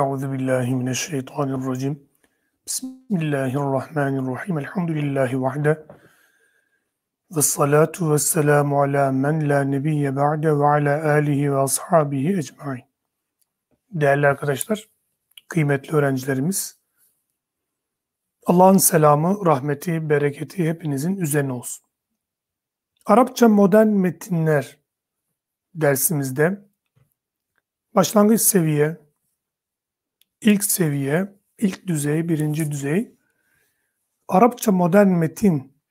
Euzu billahi mineşşeytanirracim. Bismillahirrahmanirrahim. Elhamdülillahi vahde. Ve salatu ve selamu ala men la nebiyye ba'de ve ala alihi ve ashabihi ecmain. Değerli arkadaşlar, kıymetli öğrencilerimiz, Allah'ın selamı, rahmeti, bereketi hepinizin üzerine olsun. Arapça modern metinler dersimizde başlangıç seviye, ilk seviye, ilk düzey, birinci düzey Arapça modern metin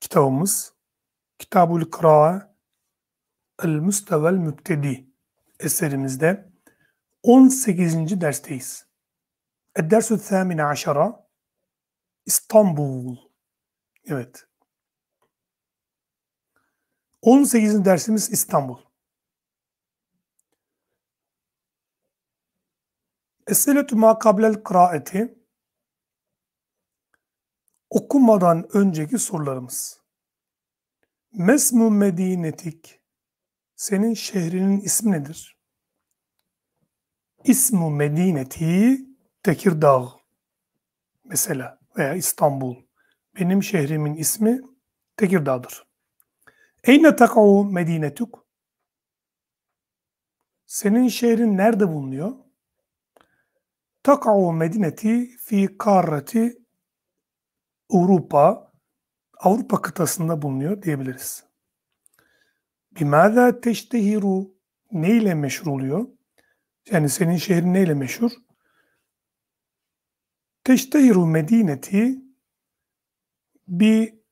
kitabımız Kitabul Kıraa El Müstevel Mübtedi eserimizde 18. dersteyiz. Eddersü Thamine Aşara İstanbul. Evet. 18. dersimiz İstanbul. Esseletü ma kablel kıraati okumadan önceki sorularımız. Mesmu medinetik senin şehrinin ismi nedir? İsmu medineti Tekirdağ mesela veya İstanbul. Benim şehrimin ismi Tekirdağ'dır. Eyne takau medinetuk? Senin şehrin nerede bulunuyor? Taka'u medineti fi karreti Avrupa Avrupa kıtasında bulunuyor diyebiliriz. Bimada teştehiru neyle meşhur oluyor? Yani senin şehrin neyle meşhur? Teştehiru medineti bi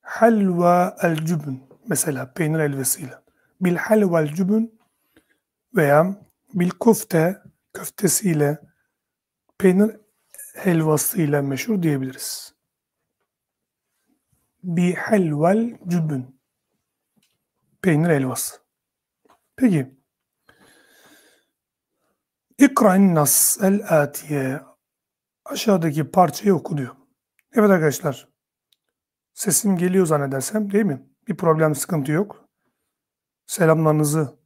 halva el cübün mesela peynir helvasıyla bil halva el cübün veya bil kufte köftesiyle, peynir helvasıyla meşhur diyebiliriz. Bi helvel cübün. Peynir helvası. Peki. İkra'in nas el atiye. Aşağıdaki parçayı oku diyor. Evet arkadaşlar. Sesim geliyor zannedersem değil mi? Bir problem sıkıntı yok. Selamlarınızı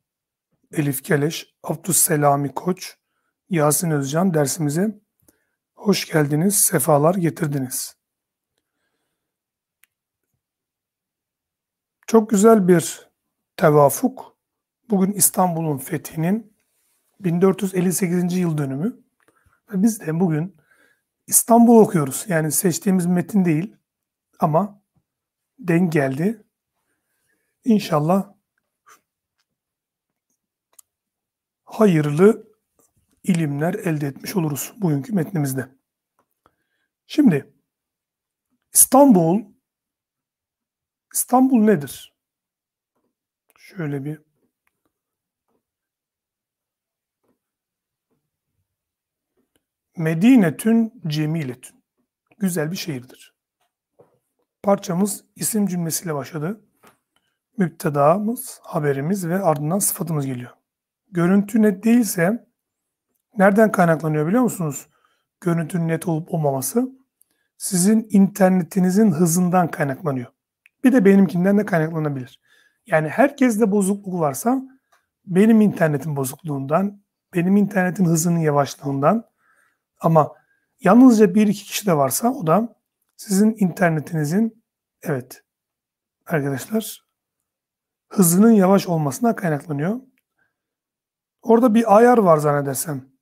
Elif Keleş, Abdüsselami Koç, Yasin Özcan dersimize hoş geldiniz, sefalar getirdiniz. Çok güzel bir tevafuk. Bugün İstanbul'un fethinin 1458. yıl dönümü. Ve biz de bugün İstanbul okuyoruz. Yani seçtiğimiz metin değil ama denk geldi. İnşallah hayırlı ilimler elde etmiş oluruz bugünkü metnimizde. Şimdi İstanbul İstanbul nedir? Şöyle bir Medinetün Cemiletün. Güzel bir şehirdir. Parçamız isim cümlesiyle başladı. Müptedamız, haberimiz ve ardından sıfatımız geliyor. Görüntü net değilse Nereden kaynaklanıyor biliyor musunuz? Görüntünün net olup olmaması. Sizin internetinizin hızından kaynaklanıyor. Bir de benimkinden de kaynaklanabilir. Yani herkeste bozukluk varsa benim internetin bozukluğundan, benim internetin hızının yavaşlığından ama yalnızca bir iki kişi de varsa o da sizin internetinizin evet arkadaşlar hızının yavaş olmasına kaynaklanıyor. Orada bir ayar var zannedersem.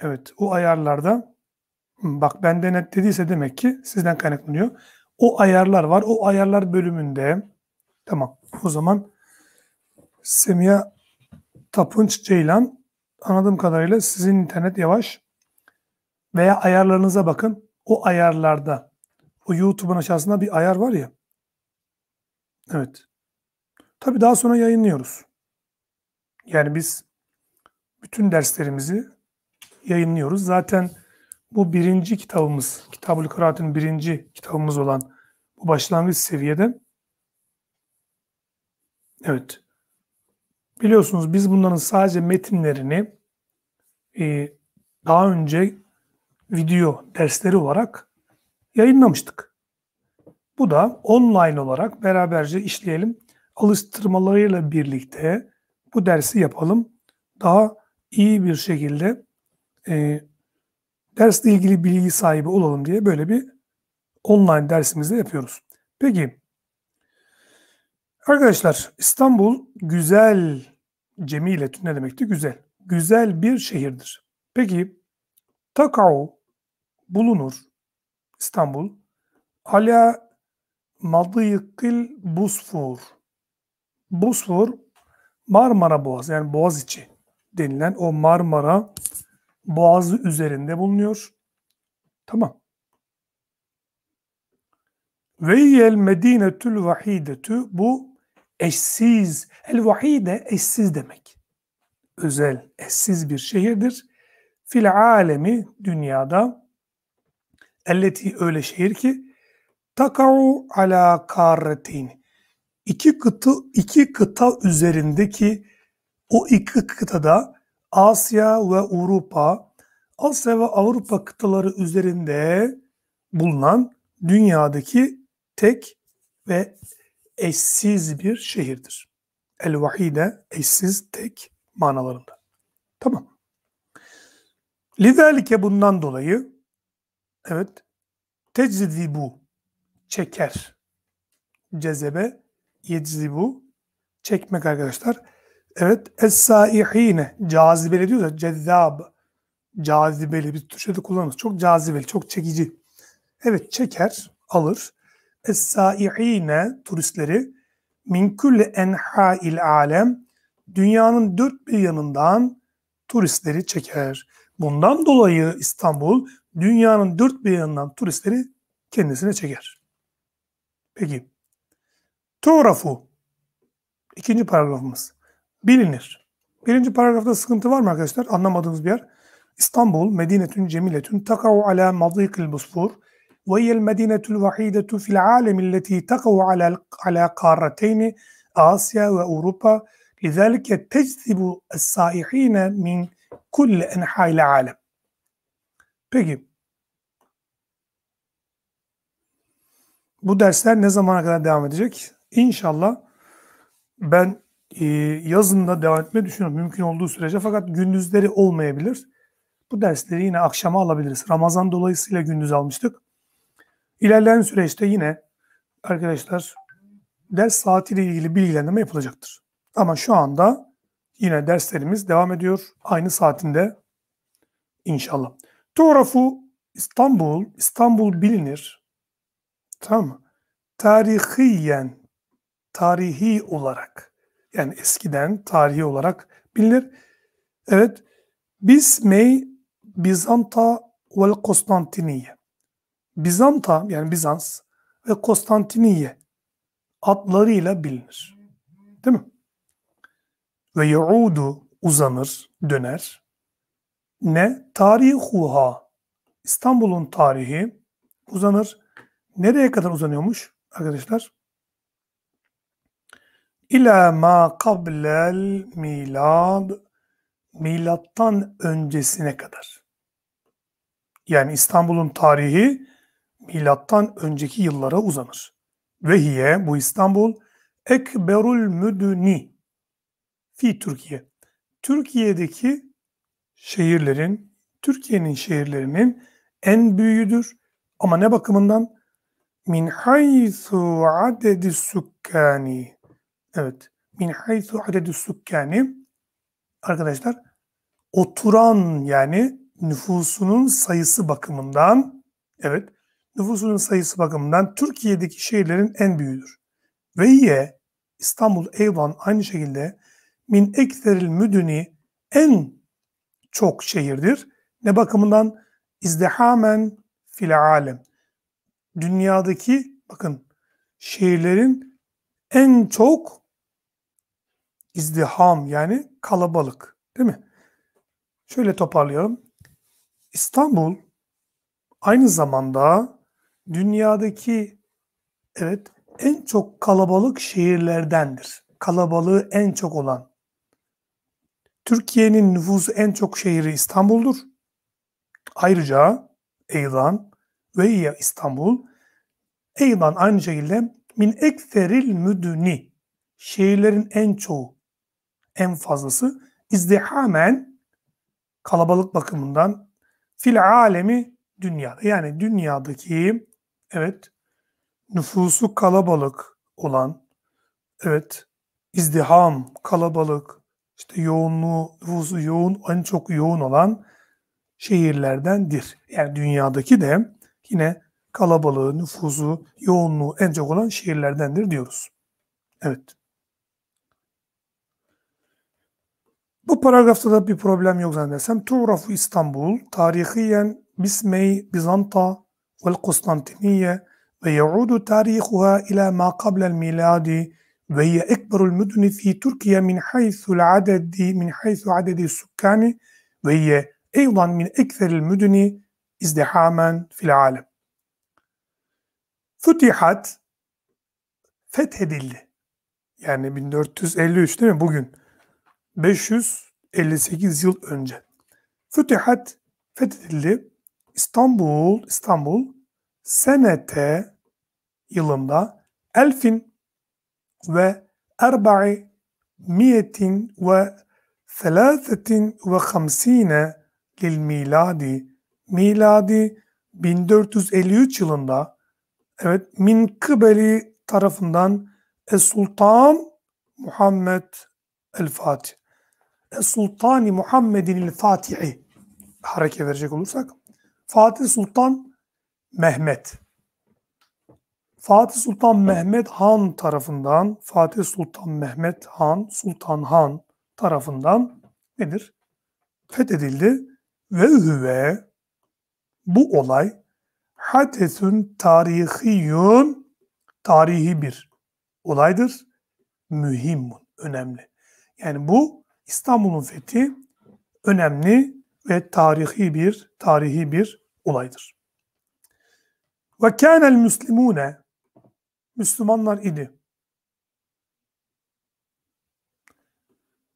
Evet o ayarlarda bak bende net dediyse demek ki sizden kaynaklanıyor. O ayarlar var. O ayarlar bölümünde tamam o zaman Semiha Tapınç Ceylan anladığım kadarıyla sizin internet yavaş veya ayarlarınıza bakın. O ayarlarda o YouTube'un aşağısında bir ayar var ya. Evet. Tabii daha sonra yayınlıyoruz. Yani biz bütün derslerimizi yayınlıyoruz. Zaten bu birinci kitabımız, Kitabül Kıraat'ın birinci kitabımız olan bu başlangıç seviyede. Evet. Biliyorsunuz biz bunların sadece metinlerini e, daha önce video dersleri olarak yayınlamıştık. Bu da online olarak beraberce işleyelim. Alıştırmalarıyla birlikte bu dersi yapalım. Daha iyi bir şekilde e, dersle ilgili bilgi sahibi olalım diye böyle bir online dersimizde yapıyoruz. Peki arkadaşlar İstanbul güzel cemilet ne demekti? Güzel. Güzel bir şehirdir. Peki takau bulunur İstanbul ala madıyıkıl busfur Bosfor Marmara Boğazı yani içi denilen o Marmara boğazı üzerinde bulunuyor. Tamam. Ve yel medinetül vahidetü bu eşsiz. El vahide eşsiz demek. Özel, eşsiz bir şehirdir. Fil alemi dünyada elleti öyle şehir ki takau ala karreteyni İki kıta, iki kıta üzerindeki o iki kıtada Asya ve Avrupa, Asya ve Avrupa kıtaları üzerinde bulunan dünyadaki tek ve eşsiz bir şehirdir. El-Vahide eşsiz tek manalarında. Tamam. Liderlike bundan dolayı evet teczibu çeker. Cezebe yecibu çekmek arkadaşlar Evet, es-saihine, cazibeli diyoruz ya, cezzab, cazibeli, biz Türkçe'de kullanırız. Çok cazibeli, çok çekici. Evet, çeker, alır. Es-saihine, turistleri, min külli enha il alem, dünyanın dört bir yanından turistleri çeker. Bundan dolayı İstanbul, dünyanın dört bir yanından turistleri kendisine çeker. Peki, tuğrafu, ikinci paragrafımız bilinir. Birinci paragrafta sıkıntı var mı arkadaşlar? Anlamadığımız bir yer. İstanbul, Medinetün Cemiletün takau ala madikil busfur ve yel medinetül vahidetu fil alem illeti takau ala, ala karrateyni Asya ve Avrupa لذلك تجذب السائحين من كل أنحاء العالم Peki bu dersler ne zamana kadar devam edecek? İnşallah ben e, yazında devam etme düşünüyorum mümkün olduğu sürece. Fakat gündüzleri olmayabilir. Bu dersleri yine akşama alabiliriz. Ramazan dolayısıyla gündüz almıştık. İlerleyen süreçte yine arkadaşlar ders saatiyle ilgili bilgilendirme yapılacaktır. Ama şu anda yine derslerimiz devam ediyor. Aynı saatinde inşallah. Tuğrafu İstanbul, İstanbul bilinir. Tamam mı? Tarihiyen, tarihi olarak yani eskiden tarihi olarak bilinir. Evet. Bismey Bizanta ve Konstantiniye. Bizanta yani Bizans ve Konstantiniye adlarıyla bilinir. Değil mi? Ve yaudu uzanır, döner. Ne? Tarihuha. İstanbul'un tarihi uzanır. Nereye kadar uzanıyormuş arkadaşlar? İlâ Ma kablel milad milattan öncesine kadar. Yani İstanbul'un tarihi milattan önceki yıllara uzanır. Ve hiye bu İstanbul ekberul müdüni fi Türkiye. Türkiye'deki şehirlerin, Türkiye'nin şehirlerinin en büyüğüdür. Ama ne bakımından? Min haythu adedi sukkani Evet. Min haythu adedü sukkani arkadaşlar oturan yani nüfusunun sayısı bakımından evet nüfusunun sayısı bakımından Türkiye'deki şehirlerin en büyüğüdür. Ve ye İstanbul Eyvan aynı şekilde min ekteril müdüni en çok şehirdir. Ne bakımından? İzdihamen fil alem. Dünyadaki bakın şehirlerin en çok İzdiham yani kalabalık değil mi? Şöyle toparlıyorum. İstanbul aynı zamanda dünyadaki evet en çok kalabalık şehirlerdendir. Kalabalığı en çok olan. Türkiye'nin nüfusu en çok şehri İstanbul'dur. Ayrıca Eydan ve İstanbul Eydan aynı şekilde min ekferil müdüni şehirlerin en çoğu en fazlası izdihamen kalabalık bakımından fil alemi dünyada. Yani dünyadaki evet nüfusu kalabalık olan evet izdiham kalabalık işte yoğunluğu nüfusu yoğun en çok yoğun olan şehirlerdendir. Yani dünyadaki de yine kalabalığı, nüfusu, yoğunluğu en çok olan şehirlerdendir diyoruz. Evet. Bu paragrafta da bir problem yok zannedersem. Tuğrafu İstanbul tarihiyen bismey Bizanta ve Konstantiniye ve yaudu tarihuha ila ma kablel miladi ve hiye ekberul müdni fi Türkiye min haysul adedi min haysul adedi sukkani ve hiye eydan min ekferil müdni izdihamen fil alem. Fütihat fethedildi. Yani 1453 değil mi bugün? 558 yıl önce. Fütihat fethedildi. İstanbul, İstanbul senete yılında elfin ve erba'i miyetin ve selâsetin ve hamsine lil miladi miladi 1453 yılında evet min kıbeli tarafından Sultan Muhammed El Fatih Sultani Muhammed'in Fatih'i hareke verecek olursak Fatih Sultan Mehmet Fatih Sultan Mehmet Han tarafından Fatih Sultan Mehmet Han Sultan Han tarafından nedir? Fethedildi ve hüve bu olay hadesün tarihiyun tarihi bir olaydır. mühim önemli. Yani bu İstanbul'un fethi önemli ve tarihi bir tarihi bir olaydır. Ve kânel müslimûne Müslümanlar idi.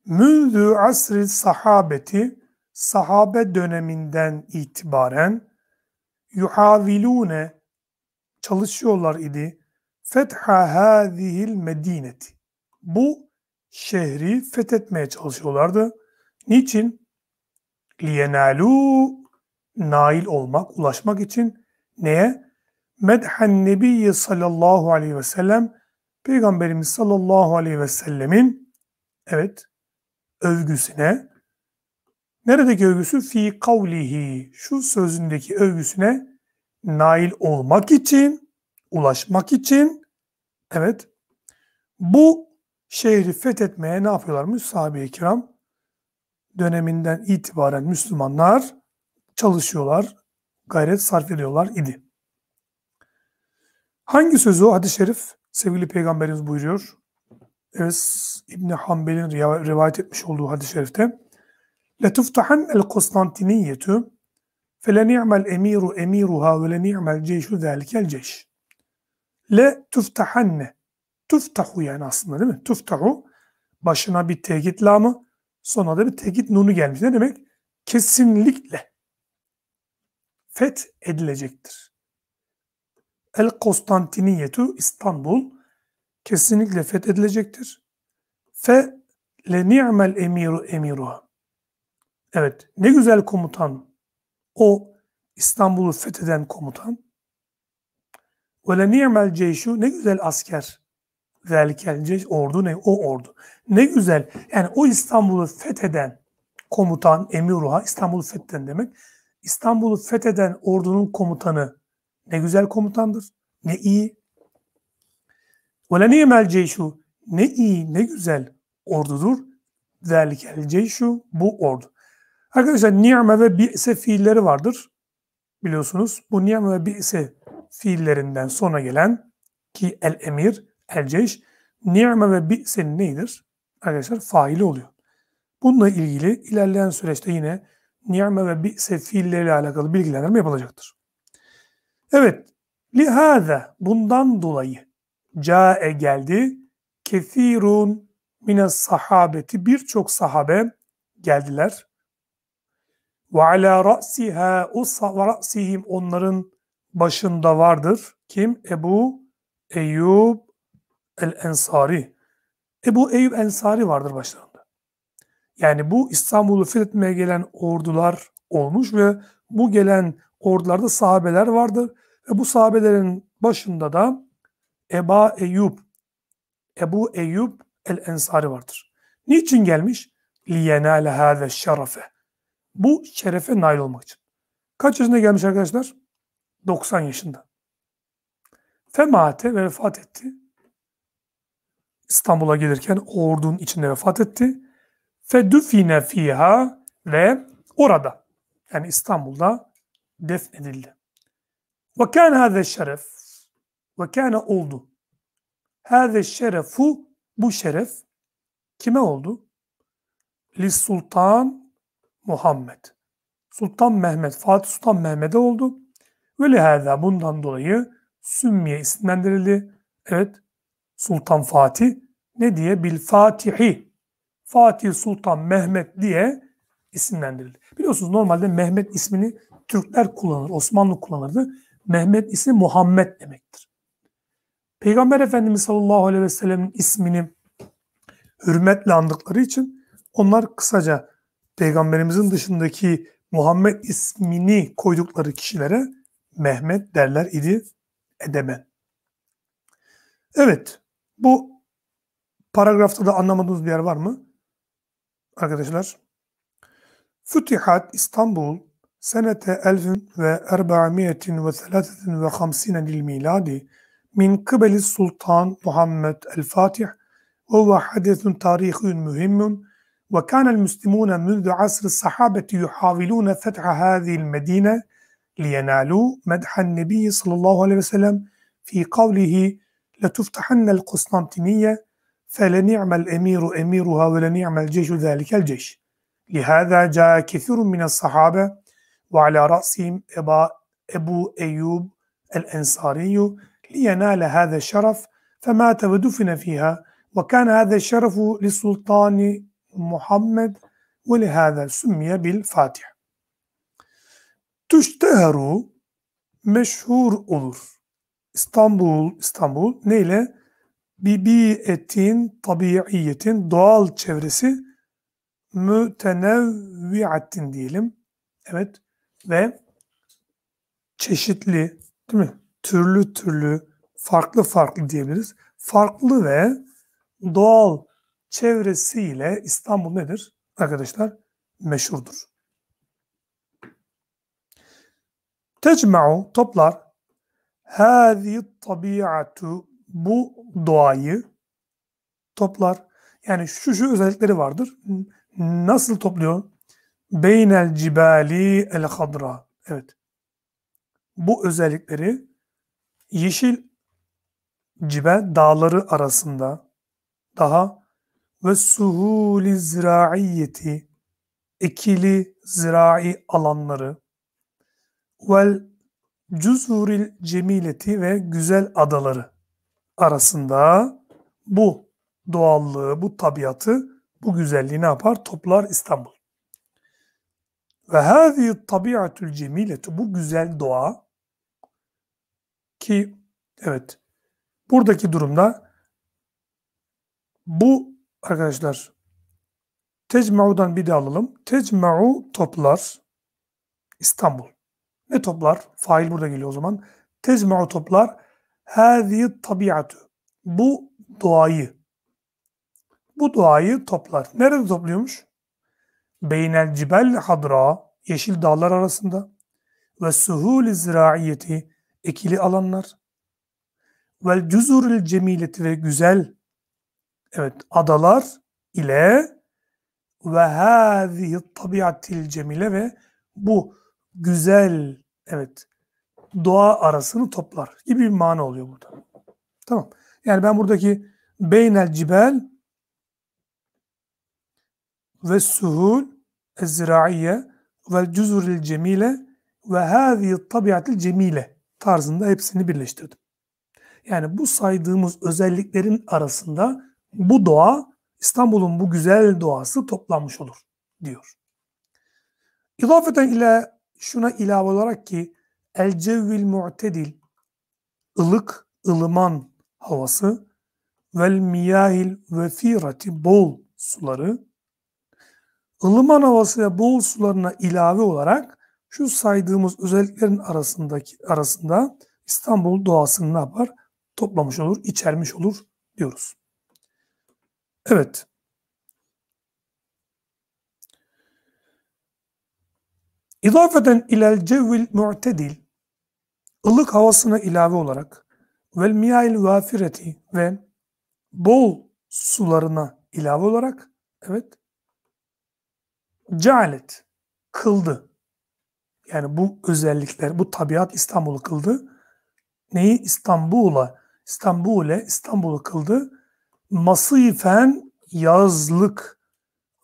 Münzü asri sahabeti sahabe döneminden itibaren yuhavilune çalışıyorlar idi fetha hâzihil medineti. Bu şehri fethetmeye çalışıyorlardı. Niçin? liyenalu nail olmak, ulaşmak için neye? Medhen nebiyyi sallallahu aleyhi ve sellem Peygamberimiz sallallahu aleyhi ve sellemin evet övgüsüne neredeki övgüsü? Fi kavlihi şu sözündeki övgüsüne nail olmak için ulaşmak için evet bu şehri fethetmeye ne yapıyorlarmış? Sahabe-i kiram döneminden itibaren Müslümanlar çalışıyorlar, gayret sarf ediyorlar idi. Hangi sözü o hadis-i şerif? Sevgili Peygamberimiz buyuruyor. evet İbni Hanbel'in rivayet etmiş olduğu hadis-i şerifte. لَتُفْتَحَنَّ الْقُسْطَنْتِنِيَّةُ فَلَنِعْمَ الْاَم۪يرُ اَم۪يرُهَا وَلَنِعْمَ الْجَيْشُ ذَٰلِكَ الْجَيْشِ لَتُفْتَحَنَّ Tuftahu yani aslında değil mi? Tuftahu başına bir tekit lamı sonra da bir tegit nunu gelmiş. Ne demek? Kesinlikle feth edilecektir. El Konstantiniyetu İstanbul kesinlikle fethedilecektir. Fe le ni'mel emiru emiruha. Evet ne güzel komutan o İstanbul'u fetheden komutan. Ve le ni'mel ceyşu ne güzel asker Zelikel ordu ne? O ordu. Ne güzel. Yani o İstanbul'u fetheden komutan Emiruha İstanbul'u fetheden demek. İstanbul'u fetheden ordunun komutanı ne güzel komutandır. Ne iyi. Ve ni'mel ceyşu. Ne iyi ne güzel ordudur. Zelikel ceyşu bu ordu. Arkadaşlar ni'me ve bi'se fiilleri vardır. Biliyorsunuz bu ni'me ve bi'se fiillerinden sonra gelen ki el emir El ceş, ni'me ve bi'sen neydir? Arkadaşlar faili oluyor. Bununla ilgili ilerleyen süreçte yine ni'me ve bi'se fiilleriyle alakalı bilgilendirme yapılacaktır. Evet, lihâze bundan dolayı ca'e geldi. Kesirun mine sahabeti birçok sahabe geldiler. Ve ala ra'siha o ra'sihim onların başında vardır. Kim? Ebu Eyyub el-Ensari. Ebu Eyüp Ensari vardır başlarında. Yani bu İstanbul'u fethetmeye gelen ordular olmuş ve bu gelen ordularda sahabeler vardır. Ve bu sahabelerin başında da Eba Eyüp, Ebu Eyüp el-Ensari vardır. Niçin gelmiş? لِيَنَالَ هَذَا şerefe. Bu şerefe nail olmak için. Kaç yaşında gelmiş arkadaşlar? 90 yaşında. Femate ve vefat etti. İstanbul'a gelirken o ordunun içinde vefat etti. Fedüfine fiha ve orada yani İstanbul'da defnedildi. Ve kâne hâze şeref ve kâne oldu. Hâze şerefu bu şeref kime oldu? Li Sultan Muhammed. Sultan Mehmet, Fatih Sultan Mehmet'e oldu. Ve lihâzâ bundan dolayı Sümmiye isimlendirildi. Evet Sultan Fatih ne diye? Bil Fatihi. Fatih Sultan Mehmet diye isimlendirildi. Biliyorsunuz normalde Mehmet ismini Türkler kullanır, Osmanlı kullanırdı. Mehmet ismi Muhammed demektir. Peygamber Efendimiz sallallahu aleyhi ve sellemin ismini hürmetle andıkları için onlar kısaca Peygamberimizin dışındaki Muhammed ismini koydukları kişilere Mehmet derler idi edemen. Evet, bu paragrafta da anlamadığınız bir yer var mı? Arkadaşlar. Fütihat İstanbul senete elfin ve erba'miyetin ve selatetin ve hamsine lil miladi min kıbeli Sultan Muhammed el Fatih ve huve hadithun tarihun mühimmun ve kâne müslimûne müzdü asr-ı sahabeti yuhavilûne fetha hâzihil medine liyenâlû medhan nebiyyi sallallahu aleyhi ve sellem fi kavlihi لتفتحن القسطنطينية فلنعم الأمير أميرها ولنعم الجيش ذلك الجيش لهذا جاء كثير من الصحابة وعلى رأسهم أبو أيوب الأنصاري لينال هذا الشرف فمات ودفن فيها وكان هذا الشرف للسلطان محمد ولهذا سمي بالفاتح تشتهر مشهور olur İstanbul, İstanbul neyle? ile? Bibiyetin, tabiiyetin, doğal çevresi mütenevviatin diyelim. Evet ve çeşitli değil mi? Türlü türlü, farklı farklı diyebiliriz. Farklı ve doğal çevresiyle İstanbul nedir? Arkadaşlar meşhurdur. Tecma'u toplar Hâzi tabiatu bu doğayı toplar. Yani şu şu özellikleri vardır. Nasıl topluyor? Beynel cibali el hadra. Evet. Bu özellikleri yeşil cibel dağları arasında daha ve suhuli ziraiyeti ekili zirai alanları vel Cüzhuril Cemileti ve Güzel Adaları arasında bu doğallığı, bu tabiatı, bu güzelliği ne yapar? Toplar İstanbul. Ve hâzi tabiatül cemiletu bu güzel doğa ki evet buradaki durumda bu arkadaşlar tecmau'dan bir de alalım. Tecmau toplar İstanbul. Ne toplar? Fail burada geliyor o zaman. Tezme'u toplar. Hâzihi tabiatü. Bu doğayı. Bu doğayı toplar. Nerede topluyormuş? Beynel cibel hadra. Yeşil dağlar arasında. Ve suhul ziraiyeti. Ekili alanlar. Vel cüzuril cemileti ve güzel. Evet adalar ile ve hâzihi tabiatil cemile ve bu güzel evet doğa arasını toplar gibi bir mana oluyor burada. Tamam. Yani ben buradaki beynel cibel ve suhul ezraiye ve cüzuril cemile ve hâzihi tabiatil cemile tarzında hepsini birleştirdim. Yani bu saydığımız özelliklerin arasında bu doğa, İstanbul'un bu güzel doğası toplanmış olur diyor. İzafeten ile şuna ilave olarak ki el cevvil mu'tedil ılık, ılıman havası vel miyahil vefirati bol suları ılıman havası ve bol sularına ilave olarak şu saydığımız özelliklerin arasındaki arasında İstanbul doğasını ne yapar? Toplamış olur, içermiş olur diyoruz. Evet. İdafeten ilel cevvil mu'tedil ılık havasına ilave olarak vel miyahil vafireti ve bol sularına ilave olarak evet cealet kıldı. Yani bu özellikler, bu tabiat İstanbul'u kıldı. Neyi? İstanbul'a, İstanbul'e, İstanbul'u kıldı. Masifen yazlık,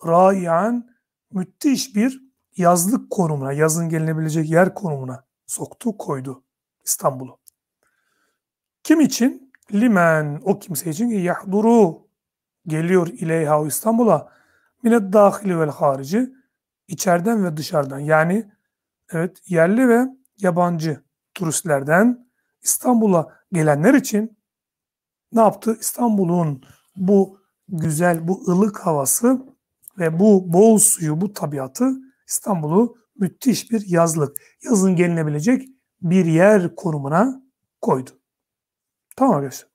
rayan, müthiş bir yazlık konumuna, yazın gelinebilecek yer konumuna soktu, koydu İstanbul'u. Kim için? Limen, o kimse için ki yahduru geliyor ileyha İstanbul'a mine dahili vel harici içeriden ve dışarıdan yani evet yerli ve yabancı turistlerden İstanbul'a gelenler için ne yaptı? İstanbul'un bu güzel, bu ılık havası ve bu bol suyu, bu tabiatı İstanbul'u müthiş bir yazlık, yazın gelinebilecek bir yer konumuna koydu. Tamam arkadaşlar.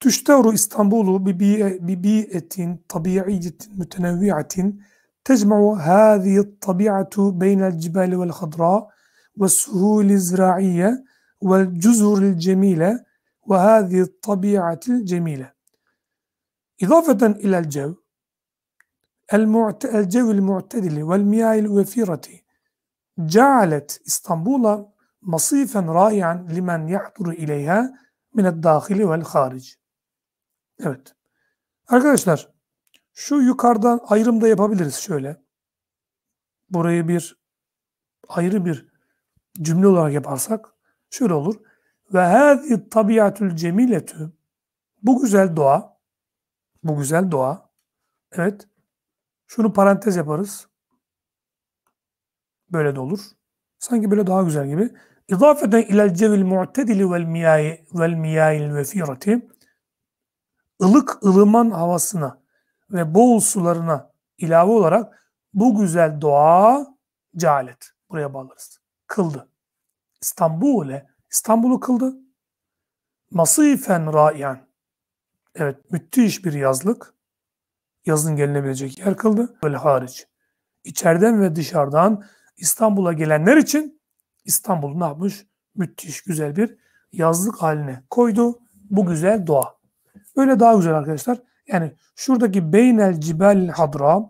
Tüşteru İstanbul'u bi bi'etin tabi'iyetin mütenevvi'atin tecma'u hâzihi tabi'atu beynel cibali vel hadra ve suhûli zira'iyye vel cüzuril cemile ve hâzihi tabi'atil cemile. İzafeten ilel cev الجو المعتدل والمياه الوفيرة جعلت İstanbul'a masifen rayan limen yahduru ileyha mined dahili vel haric. Evet. Arkadaşlar şu yukarıdan ayrım da yapabiliriz şöyle. Burayı bir ayrı bir cümle olarak yaparsak şöyle olur. Ve hâzi tabiatül cemiletü bu güzel doğa bu güzel doğa evet şunu parantez yaparız. Böyle de olur. Sanki böyle daha güzel gibi. İzafeten ilel cevil mu'tedili vel miyayi vel miyayil vefirati ılık ılıman havasına ve bol sularına ilave olarak bu güzel doğa cehalet. Buraya bağlarız. Kıldı. İstanbul'e İstanbul'u kıldı. Masifen rayan. Evet müthiş bir yazlık yazın gelinebilecek yer kıldı. Böyle hariç. İçeriden ve dışarıdan İstanbul'a gelenler için İstanbul'u ne yapmış? Müthiş güzel bir yazlık haline koydu. Bu güzel doğa. Öyle daha güzel arkadaşlar. Yani şuradaki beynel cibel hadra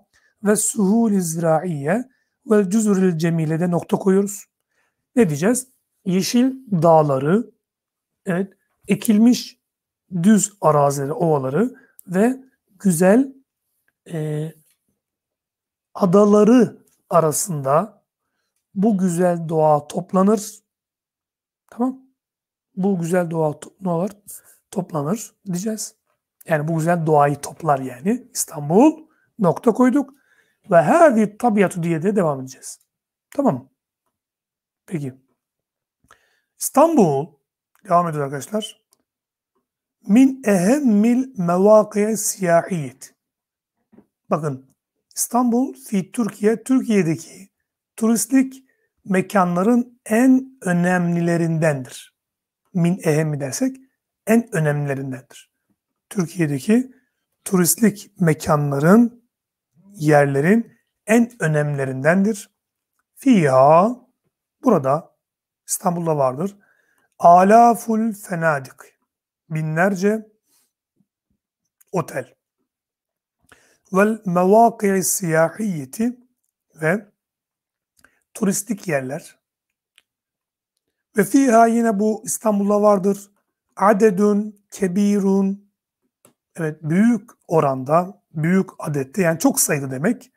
ve suhul ziraiye ve cüzuril cemile'de nokta koyuyoruz. Ne diyeceğiz? Yeşil dağları, evet, ekilmiş düz arazileri, ovaları ve güzel e, adaları arasında bu güzel doğa toplanır. Tamam. Bu güzel doğa to ne olur? Toplanır diyeceğiz. Yani bu güzel doğayı toplar yani. İstanbul nokta koyduk. Ve her bir tabiatı diye de devam edeceğiz. Tamam Peki. İstanbul devam ediyor arkadaşlar. Min ehemmil mevakiye siyahiyet. Bakın İstanbul Fit Türkiye, Türkiye'deki turistik mekanların en önemlilerindendir. Min ehemmi dersek en önemlilerindendir. Türkiye'deki turistik mekanların, yerlerin en önemlilerindendir. Fiha, burada İstanbul'da vardır. Alaful fenadik, binlerce otel vel mevaki'i siyahiyeti ve turistik yerler. Ve fiha yine bu İstanbul'da vardır. Adedun, kebirun, evet büyük oranda, büyük adette yani çok sayıda demek.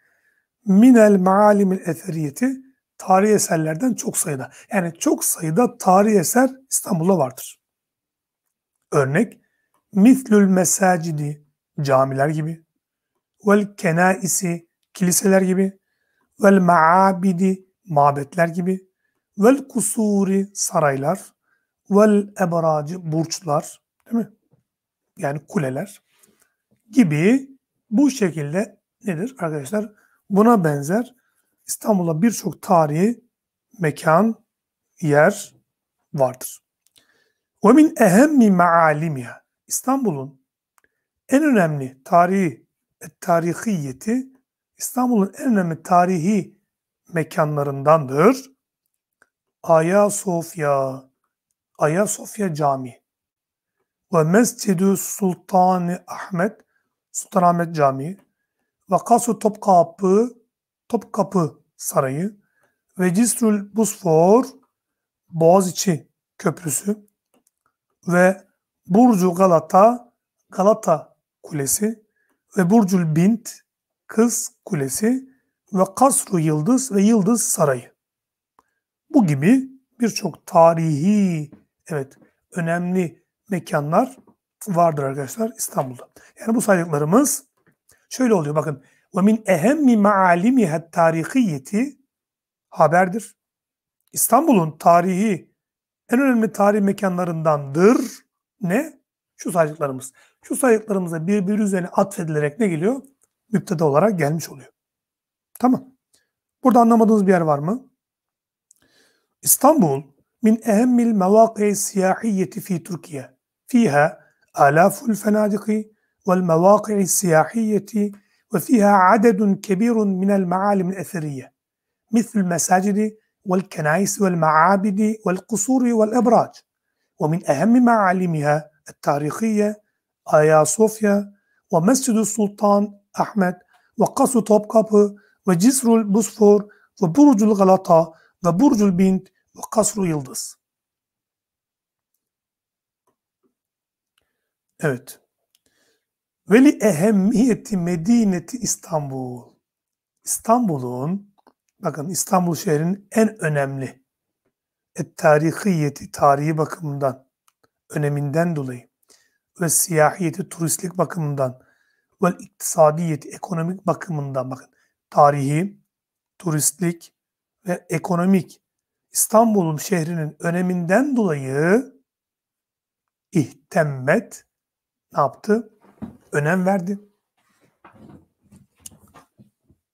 Minel maalimil eseriyeti tarihi eserlerden çok sayıda. Yani çok sayıda tarihi eser İstanbul'da vardır. Örnek Mithlül mesacidi camiler gibi vel kenaisi kiliseler gibi vel maabidi mabetler gibi vel kusuri saraylar vel ebracı burçlar değil mi? Yani kuleler gibi bu şekilde nedir arkadaşlar? Buna benzer İstanbul'da birçok tarihi mekan, yer vardır. Ve min ehemmi mealimiha. İstanbul'un en önemli tarihi e, tarihiyeti İstanbul'un en önemli tarihi mekanlarındandır. Ayasofya, Ayasofya Camii ve Mescidü Sultan Ahmet, Sultanahmet Camii ve Kasu Topkapı, Topkapı Sarayı ve Cisrül Busfor, Boğaziçi Köprüsü ve Burcu Galata, Galata Kulesi ve Burcul Bint, Kız Kulesi ve Kasru Yıldız ve Yıldız Sarayı. Bu gibi birçok tarihi, evet önemli mekanlar vardır arkadaşlar İstanbul'da. Yani bu saydıklarımız şöyle oluyor bakın. Ve وَمِنْ اَهَمِّ مَعَالِمِهَا tarihiyeti Haberdir. İstanbul'un tarihi en önemli tarih mekanlarındandır. Ne? Şu saydıklarımız. Şu saydıklarımıza birbiri üzerine atfedilerek ne geliyor? Müptede olarak gelmiş oluyor. Tamam. Burada anlamadığınız bir yer var mı? İstanbul min ehemmil mevâki'i siyahiyyeti fi Türkiye. Fiha alaful fenadiki vel mevâki'i siyahiyyeti ve fiha adedun kebirun minel maalim eseriye. Mithül mesacidi والكنائس والمعابد والقصور والأبراج ومن أهم معالمها التاريخية Sofya, ve Mescid-i Sultan Ahmet ve Kasu Topkapı ve Cisrul Busfor ve Burcul Galata ve Burcul Bint ve Kasru Yıldız. Evet. Veli ehemmiyeti Medineti İstanbul. İstanbul'un, bakın İstanbul şehrinin en önemli et tarihiyeti, tarihi bakımından, öneminden dolayı ve siyahiyeti turistlik bakımından ve iktisadiyeti ekonomik bakımından bakın. Tarihi, turistlik ve ekonomik İstanbul'un şehrinin öneminden dolayı ihtemmet ne yaptı? Önem verdi.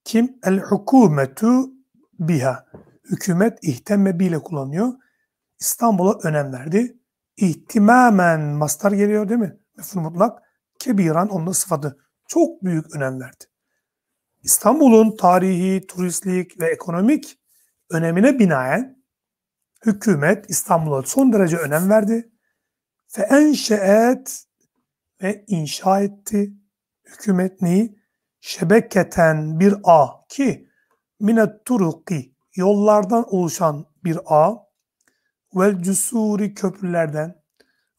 Kim? El hukumetu biha. Hükümet ihtemme bile kullanıyor. İstanbul'a önem verdi ihtimamen mastar geliyor değil mi? Mefhul mutlak kebiran onun sıfatı. Çok büyük önem verdi. İstanbul'un tarihi, turistlik ve ekonomik önemine binaen hükümet İstanbul'a son derece önem verdi. Fe enşeet ve inşa etti hükümet neyi? Şebeketen bir ağ ki minet turuki yollardan oluşan bir ağ vel cüsuri köprülerden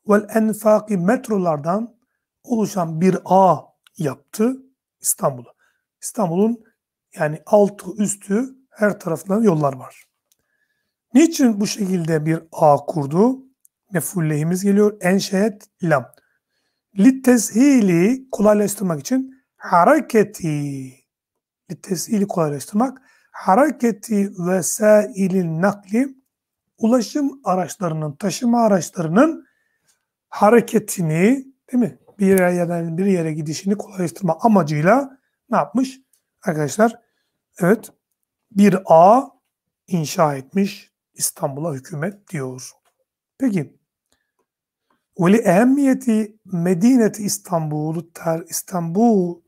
vel enfaki metrolardan oluşan bir ağ yaptı İstanbul'u. İstanbul'un yani altı üstü her tarafından yollar var. Niçin bu şekilde bir ağ kurdu? Mefullehimiz geliyor. Enşeyet lam. Litteshili kolaylaştırmak için hareketi. Litteshili kolaylaştırmak. Hareketi ve sailin nakli ulaşım araçlarının, taşıma araçlarının hareketini değil mi? Bir yere yerden bir yere gidişini kolaylaştırma amacıyla ne yapmış? Arkadaşlar evet bir a inşa etmiş İstanbul'a hükümet diyor. Peki Veli ehemmiyeti Medinet İstanbul'u, İstanbul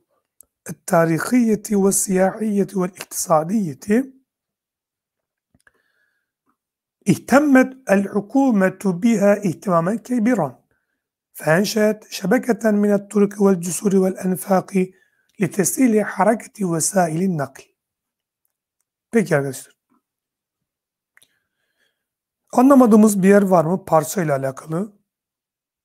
tarihiyeti ve siyahiyeti ve iktisadiyeti اهتمت الحكومة بها اهتماما كبيرا فأنشأت شبكة من الطرق والجسور والأنفاق لتسهيل حركة وسائل النقل Peki arkadaşlar. Anlamadığımız bir yer var mı ile alakalı?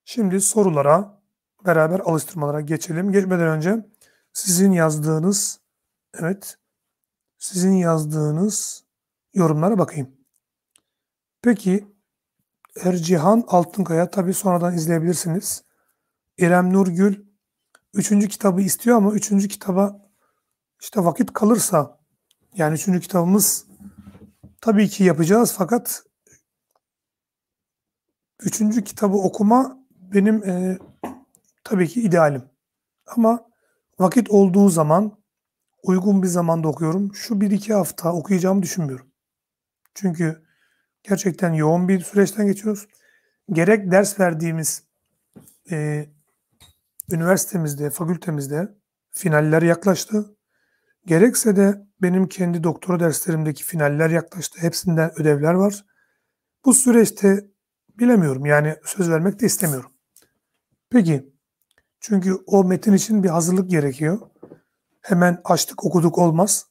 Şimdi sorulara beraber alıştırmalara geçelim. Geçmeden önce sizin yazdığınız evet sizin yazdığınız yorumlara bakayım. Peki Ercihan Altınkaya tabi sonradan izleyebilirsiniz. İrem Nurgül üçüncü kitabı istiyor ama üçüncü kitaba işte vakit kalırsa yani üçüncü kitabımız tabii ki yapacağız fakat üçüncü kitabı okuma benim e, tabii ki idealim. Ama vakit olduğu zaman uygun bir zamanda okuyorum. Şu bir iki hafta okuyacağımı düşünmüyorum. Çünkü Gerçekten yoğun bir süreçten geçiyoruz. Gerek ders verdiğimiz e, üniversitemizde, fakültemizde finaller yaklaştı. Gerekse de benim kendi doktora derslerimdeki finaller yaklaştı. Hepsinden ödevler var. Bu süreçte bilemiyorum yani söz vermek de istemiyorum. Peki çünkü o metin için bir hazırlık gerekiyor. Hemen açtık okuduk olmaz.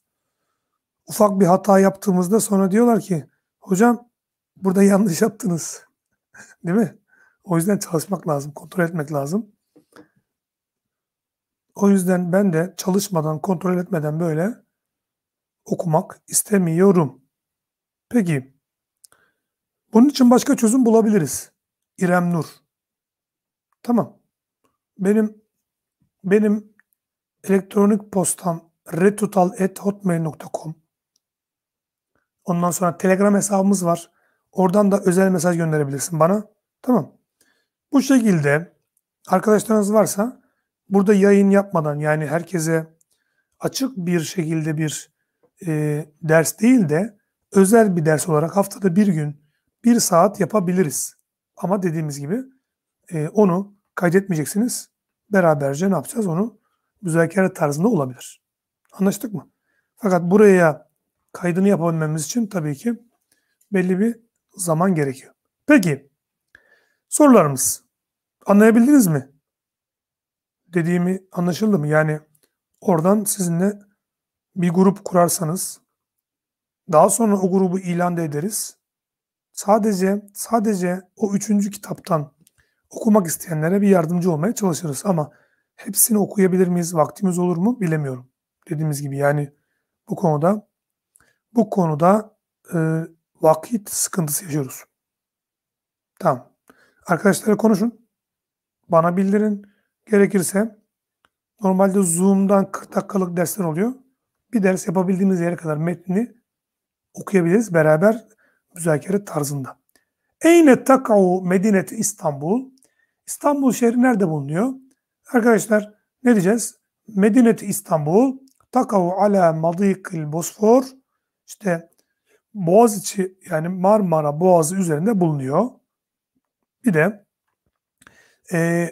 Ufak bir hata yaptığımızda sonra diyorlar ki hocam Burada yanlış yaptınız. Değil mi? O yüzden çalışmak lazım, kontrol etmek lazım. O yüzden ben de çalışmadan, kontrol etmeden böyle okumak istemiyorum. Peki, bunun için başka çözüm bulabiliriz. İrem Nur. Tamam. Benim benim elektronik postam retutal.hotmail.com Ondan sonra Telegram hesabımız var. Oradan da özel mesaj gönderebilirsin bana. Tamam. Bu şekilde arkadaşlarınız varsa burada yayın yapmadan yani herkese açık bir şekilde bir e, ders değil de özel bir ders olarak haftada bir gün bir saat yapabiliriz. Ama dediğimiz gibi e, onu kaydetmeyeceksiniz. Beraberce ne yapacağız onu müzakere tarzında olabilir. Anlaştık mı? Fakat buraya kaydını yapabilmemiz için tabii ki belli bir zaman gerekiyor. Peki sorularımız anlayabildiniz mi? Dediğimi anlaşıldı mı? Yani oradan sizinle bir grup kurarsanız daha sonra o grubu ilan da ederiz. Sadece sadece o üçüncü kitaptan okumak isteyenlere bir yardımcı olmaya çalışırız ama hepsini okuyabilir miyiz, vaktimiz olur mu bilemiyorum. Dediğimiz gibi yani bu konuda bu konuda e, vakit sıkıntısı yaşıyoruz. Tamam. Arkadaşlara konuşun. Bana bildirin. Gerekirse normalde Zoom'dan 40 dakikalık dersler oluyor. Bir ders yapabildiğimiz yere kadar metni okuyabiliriz beraber müzakere tarzında. Eyne takau medinet İstanbul. İstanbul şehri nerede bulunuyor? Arkadaşlar ne diyeceğiz? Medinet İstanbul takau ala madikil bosfor işte Boğaziçi yani Marmara Boğazı üzerinde bulunuyor. Bir de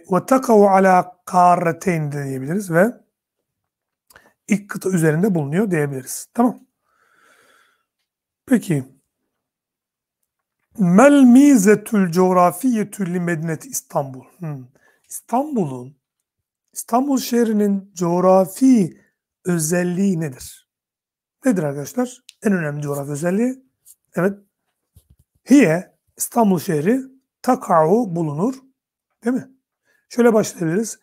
وَتَقَوْ عَلَى قَارَّتَيْنِ de diyebiliriz ve ilk kıta üzerinde bulunuyor diyebiliriz. Tamam. Peki. Mel mizetül coğrafiyetül li medineti İstanbul. Hmm. İstanbul'un, İstanbul şehrinin coğrafi özelliği nedir? Nedir arkadaşlar? en önemli coğrafya özelliği. Evet. Hiye İstanbul şehri takau bulunur. Değil mi? Şöyle başlayabiliriz.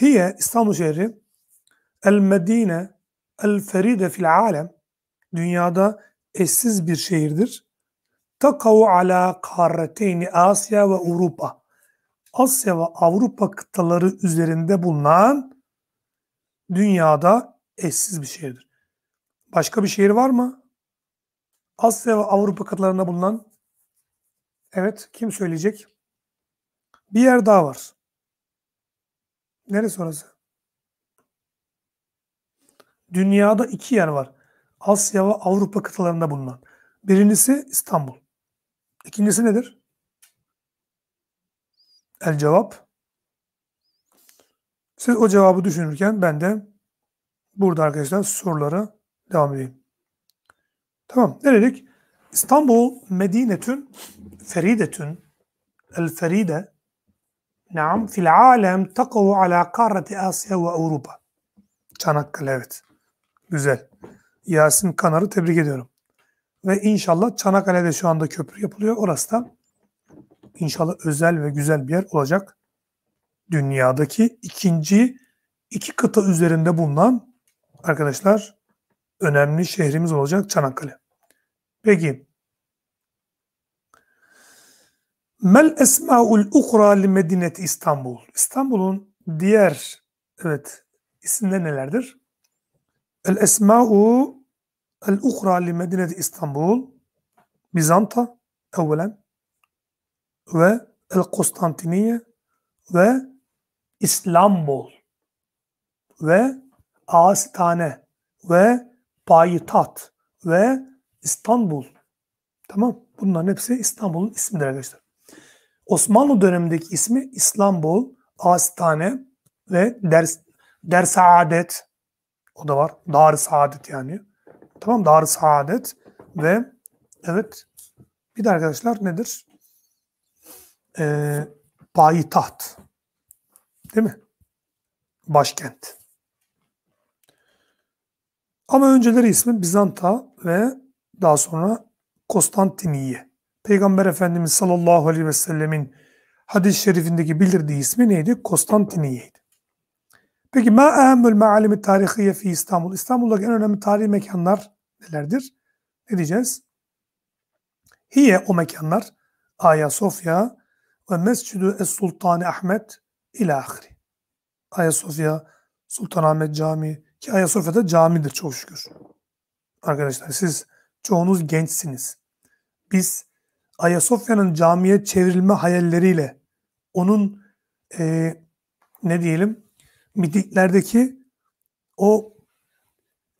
Hiye İstanbul şehri el Medine el Feride fil alem dünyada eşsiz bir şehirdir. Takau ala karreteyni Asya ve Avrupa. Asya ve Avrupa kıtaları üzerinde bulunan dünyada eşsiz bir şehirdir. Başka bir şehir var mı? Asya ve Avrupa kıtalarında bulunan evet kim söyleyecek? Bir yer daha var. Neresi orası? Dünyada iki yer var. Asya ve Avrupa kıtalarında bulunan. Birincisi İstanbul. İkincisi nedir? El cevap. Siz o cevabı düşünürken ben de burada arkadaşlar soruları devam edeyim. Tamam ne dedik? İstanbul medinetün feridetün el feride naam fil alem takavu ala karrati Asya ve Avrupa. Çanakkale evet. Güzel. Yasin Kanar'ı tebrik ediyorum. Ve inşallah Çanakkale'de şu anda köprü yapılıyor. Orası da inşallah özel ve güzel bir yer olacak. Dünyadaki ikinci iki kıta üzerinde bulunan arkadaşlar önemli şehrimiz olacak Çanakkale. Peki. Mel esma'ul ukra li medineti İstanbul. İstanbul'un diğer evet isimleri nelerdir? El esma'u el ukra li medineti İstanbul Bizanta evvelen ve el Konstantiniye ve İstanbul ve Astane, ve Payitaht ve İstanbul. Tamam. Bunların hepsi İstanbul'un ismidir arkadaşlar. Osmanlı dönemindeki ismi İstanbul, Asitane ve Ders, Ders Saadet. O da var. Dar Saadet yani. Tamam Dar Saadet ve evet bir de arkadaşlar nedir? Ee, payitaht. Değil mi? Başkent. Ama önceleri ismi Bizanta ve daha sonra Konstantiniye. Peygamber Efendimiz sallallahu aleyhi ve sellemin hadis-i şerifindeki bildirdiği ismi neydi? Konstantiniye'ydi. Peki ma ehemmül mealimi tarihiye fi İstanbul. İstanbul'daki en önemli tarihi mekanlar nelerdir? Ne diyeceğiz? Hiye o mekanlar Ayasofya ve Mescidü Es-Sultani Ahmet ila ahri. Ayasofya, Sultanahmet Camii ki Ayasofya'da camidir çok şükür. Arkadaşlar siz çoğunuz gençsiniz. Biz Ayasofya'nın camiye çevrilme hayalleriyle onun e, ne diyelim mitinglerdeki o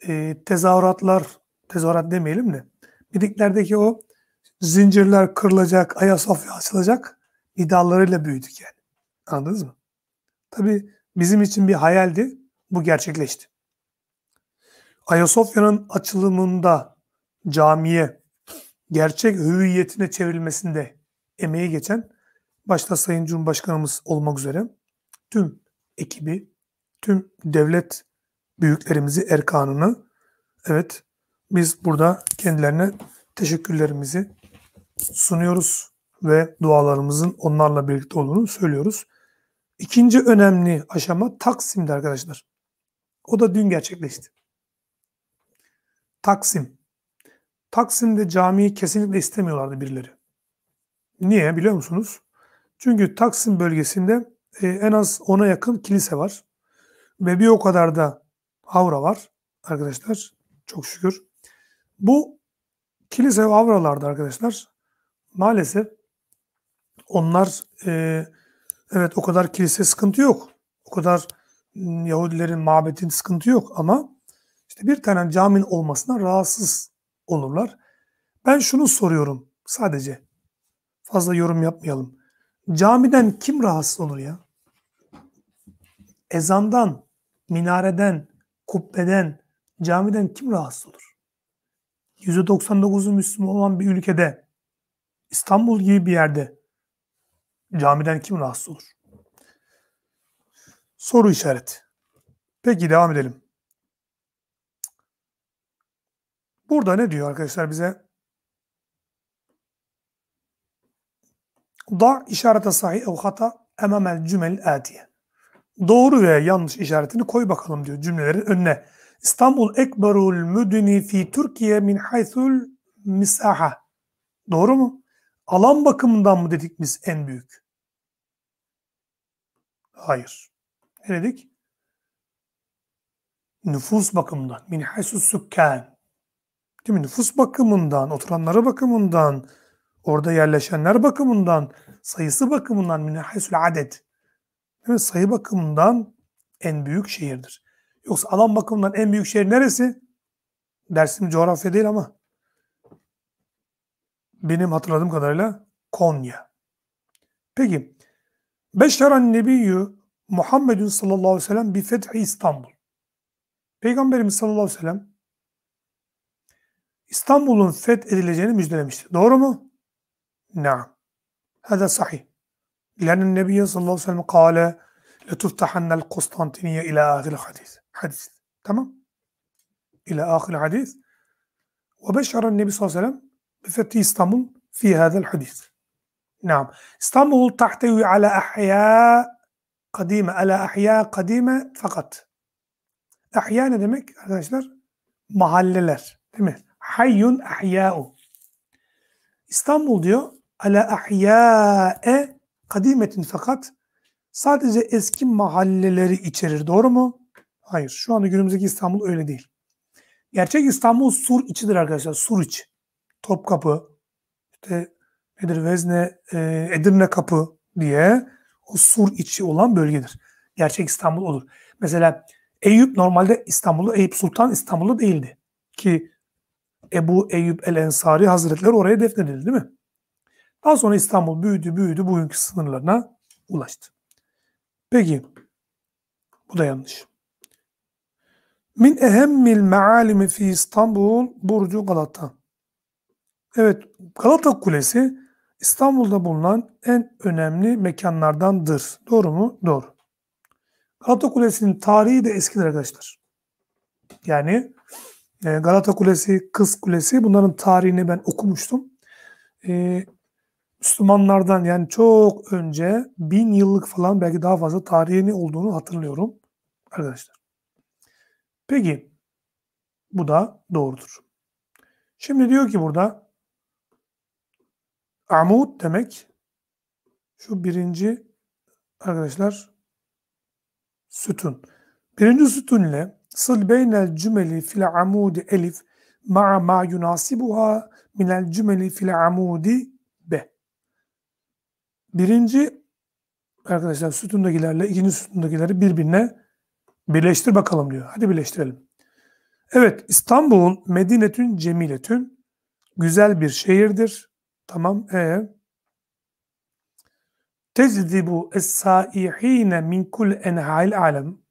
e, tezahüratlar tezahürat demeyelim de mitinglerdeki o zincirler kırılacak, Ayasofya açılacak iddialarıyla büyüdük yani. Anladınız mı? Tabi bizim için bir hayaldi. Bu gerçekleşti. Ayasofya'nın açılımında camiye gerçek hüviyetine çevrilmesinde emeği geçen başta Sayın Cumhurbaşkanımız olmak üzere tüm ekibi, tüm devlet büyüklerimizi, erkanını evet biz burada kendilerine teşekkürlerimizi sunuyoruz ve dualarımızın onlarla birlikte olduğunu söylüyoruz. İkinci önemli aşama Taksim'de arkadaşlar. O da dün gerçekleşti. Taksim Taksim'de camiyi kesinlikle istemiyorlardı birileri. Niye biliyor musunuz? Çünkü Taksim bölgesinde e, en az ona yakın kilise var. Ve bir o kadar da avra var arkadaşlar. Çok şükür. Bu kilise ve avralarda arkadaşlar maalesef onlar e, evet o kadar kilise sıkıntı yok. O kadar Yahudilerin mabetin sıkıntı yok ama işte bir tane caminin olmasına rahatsız olurlar. Ben şunu soruyorum sadece. Fazla yorum yapmayalım. Camiden kim rahatsız olur ya? Ezandan, minareden, kubbeden, camiden kim rahatsız olur? %99'u Müslüman olan bir ülkede, İstanbul gibi bir yerde camiden kim rahatsız olur? Soru işareti. Peki devam edelim. Burada ne diyor arkadaşlar bize? Da işarete sahih ev hata emamel cümel atiye. Doğru ve yanlış işaretini koy bakalım diyor cümlelerin önüne. İstanbul ekberul müdüni fi Türkiye min haythul misaha. Doğru mu? Alan bakımından mı dedik biz en büyük? Hayır. Ne dedik? Nüfus bakımından. Min haysu sükkan değil mi? Nüfus bakımından, oturanları bakımından, orada yerleşenler bakımından, sayısı bakımından münehesül adet. Değil mi? Sayı bakımından en büyük şehirdir. Yoksa alan bakımından en büyük şehir neresi? Dersim coğrafya değil ama. Benim hatırladığım kadarıyla Konya. Peki. Beşeren nebiyyü Muhammedun sallallahu aleyhi ve sellem bi fethi İstanbul. Peygamberimiz sallallahu aleyhi ve sellem İstanbul'un fethedileceğini müjdelemiştir. Doğru mu? Naam. Hada sahih. Lennin Nebiye sallallahu aleyhi ve sellem kâle letuftahannel Konstantiniye ila ahir hadis. Hadis. Tamam. İla ahir hadis. Ve beşaren Nebi sallallahu aleyhi ve sellem bifethi İstanbul fi hadel hadis. Naam. İstanbul tahtevi ala ahya kadime. Ala ahya kadime fakat. Ahya ne demek arkadaşlar? Mahalleler. Değil mi? hayyun ahya'u. İstanbul diyor ala ahya'e kadimetin fakat sadece eski mahalleleri içerir. Doğru mu? Hayır. Şu anda günümüzdeki İstanbul öyle değil. Gerçek İstanbul sur içidir arkadaşlar. Sur iç, Topkapı, işte nedir Vezne, e, Edirne kapı diye o sur içi olan bölgedir. Gerçek İstanbul olur. Mesela Eyüp normalde İstanbul'da Eyüp Sultan İstanbul'da değildi. Ki Ebu Eyüp el Ensari Hazretleri oraya defnedildi değil mi? Daha sonra İstanbul büyüdü büyüdü bugünkü sınırlarına ulaştı. Peki bu da yanlış. Min ehemmil mealimi fi İstanbul Burcu Galata. Evet Galata Kulesi İstanbul'da bulunan en önemli mekanlardandır. Doğru mu? Doğru. Galata Kulesi'nin tarihi de eskidir arkadaşlar. Yani ee, Galata Kulesi, Kız Kulesi bunların tarihini ben okumuştum. E, Müslümanlardan yani çok önce bin yıllık falan belki daha fazla tarihini olduğunu hatırlıyorum arkadaşlar. Peki bu da doğrudur. Şimdi diyor ki burada amud demek şu birinci arkadaşlar sütun. Birinci sütun ile Sıl beynel cümeli fil amudi elif ma'a ma yunasibuha minel cümeli fil amudi b. Birinci arkadaşlar sütundakilerle ikinci sütundakileri birbirine birleştir bakalım diyor. Hadi birleştirelim. Evet İstanbul Medinetün Cemiletün güzel bir şehirdir. Tamam. E ee? teczibu es-saihine min kul enha'il alem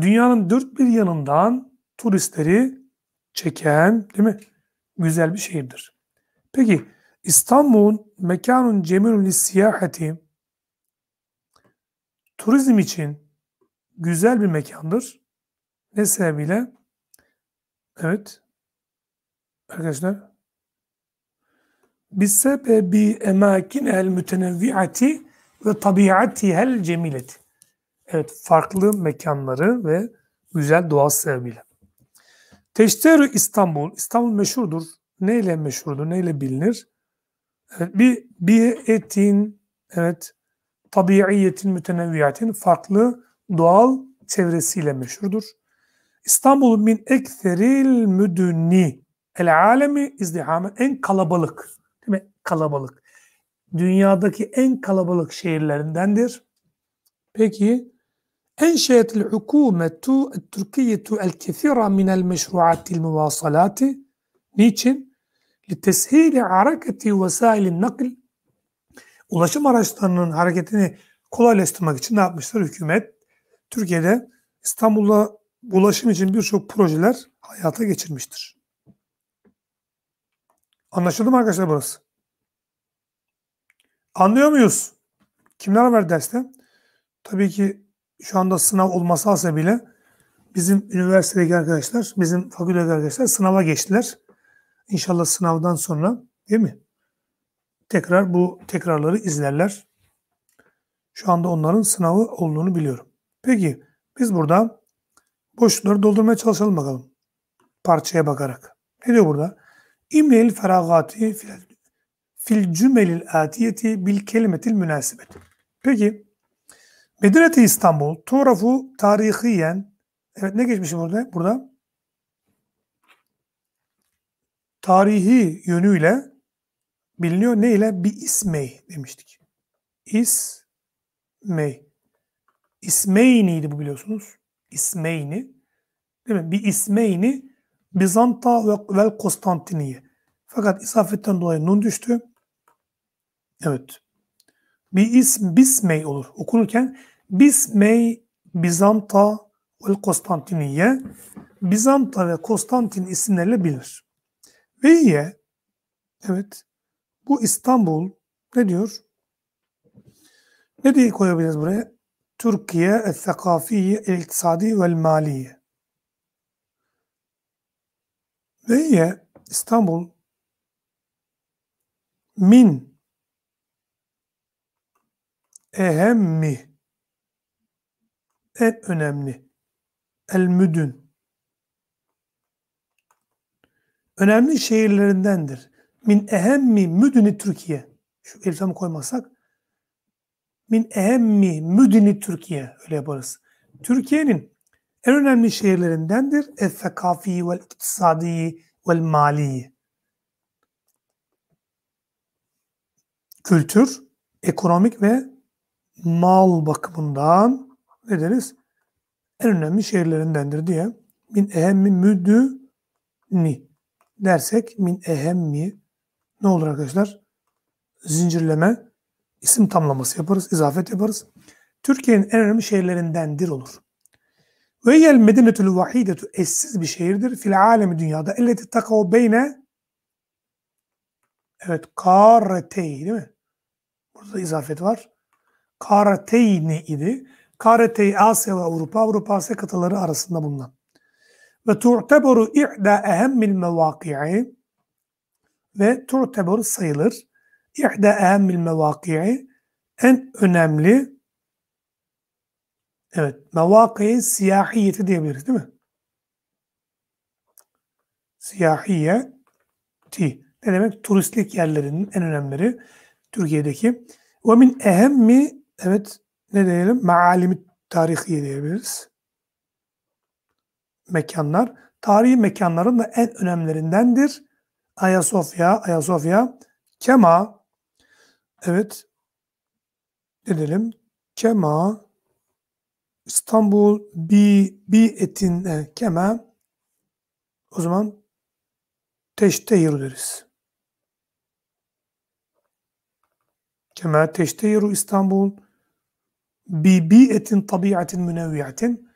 dünyanın dört bir yanından turistleri çeken değil mi? Güzel bir şehirdir. Peki İstanbul'un mekanun cemilun siyaheti turizm için güzel bir mekandır. Ne sebebiyle? Evet. Arkadaşlar. Bisebebi emakin el mütenevviati ve tabiatihel cemileti. Evet farklı mekanları ve güzel doğası sebebiyle. Teşteru İstanbul. İstanbul meşhurdur. Neyle meşhurdur? Neyle bilinir? Evet, bir, bir etin, evet, tabiiyetin, mütenevviyatin farklı doğal çevresiyle meşhurdur. İstanbul min ekseril müdüni. El alemi izdihamı en kalabalık. Değil mi? Kalabalık. Dünyadaki en kalabalık şehirlerindendir. Peki أنشأت الحكومة التركية الكثير من المشروعات المواصلات niçin? لتسهيل حركة وسائل النقل ulaşım araçlarının hareketini kolaylaştırmak için ne yapmışlar hükümet? Türkiye'de İstanbul'a ulaşım için birçok projeler hayata geçirmiştir. Anlaşıldı mı arkadaşlar burası? Anlıyor muyuz? Kimler var derste? Tabii ki şu anda sınav olmasa bile bizim üniversitedeki arkadaşlar, bizim fakültedeki arkadaşlar sınava geçtiler. İnşallah sınavdan sonra değil mi? Tekrar bu tekrarları izlerler. Şu anda onların sınavı olduğunu biliyorum. Peki biz burada boşlukları doldurmaya çalışalım bakalım. Parçaya bakarak. Ne diyor burada? İmlil feragati fil cümelil atiyeti bil kelimetil münasibet. Peki Medineti İstanbul turafu tarihiyen evet ne geçmiş burada? Burada tarihi yönüyle biliniyor. Ne ile? Bir ismey demiştik. İsmey. İsmeyniydi bu biliyorsunuz. İsmeyni. Değil mi? Bir ismeyni Bizanta ve, ve Konstantiniye. Fakat isafetten dolayı nun düştü. Evet. Bir is Bismey olur. Okunurken Bismey Bizanta ve Konstantiniye Bizanta ve Konstantin bilir. Ve ye evet bu İstanbul ne diyor? Ne diye koyabiliriz buraya? Türkiye el-Sekafiye el-İktisadi vel-Maliye. Veyye İstanbul min ehemmi en önemli el müdün önemli şehirlerindendir. Min ehemmi müdünü Türkiye. Şu elifamı koymazsak min ehemmi müdini Türkiye öyle yaparız. Türkiye'nin en önemli şehirlerindendir. Es-sekafi vel iktisadi vel mali. Kültür, ekonomik ve mal bakımından ne deriz? En önemli şehirlerindendir diye min ehemmi müdü ni dersek min ehemmi ne olur arkadaşlar? Zincirleme isim tamlaması yaparız, izafet yaparız. Türkiye'nin en önemli şehirlerindendir olur. Ve yel medinetül vahidetü eşsiz bir şehirdir. Fil alemi dünyada elleti takav beyne evet karretey değil mi? Burada izafet var. Karateyni idi. Karatey Asya ve Avrupa, Avrupa Asya kıtaları arasında bulunan. Ve tu'teberu i'da ehemmil mevaki'i ve tu'teberu sayılır. İ'da ehemmil mevaki'i en önemli evet mevaki'i siyahiyeti diyebiliriz değil mi? Siyahiye ti. Ne demek? Turistlik yerlerinin en önemleri Türkiye'deki. Ve min ehemmi Evet ne diyelim? Mealimi tarihi diyebiliriz. Mekanlar. Tarihi mekanların da en önemlilerindendir. Ayasofya, Ayasofya, Kema, evet, ne diyelim, Kema, İstanbul, Bi, Bi etin, e, Kema, o zaman Teştehir deriz. Kema Teştehir İstanbul, bi etin tabiatin münevviatin